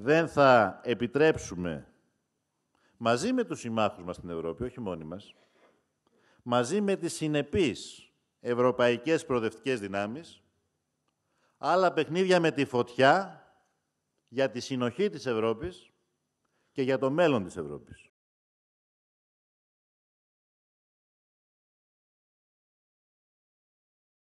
δεν θα επιτρέψουμε μαζί με τους συμμάχους μας στην Ευρώπη, όχι μόνοι μας, μαζί με τις συνεπείς ευρωπαϊκές προοδευτικές δυνάμεις, άλλα παιχνίδια με τη φωτιά για τη συνοχή της Ευρώπης και για το μέλλον της Ευρώπης.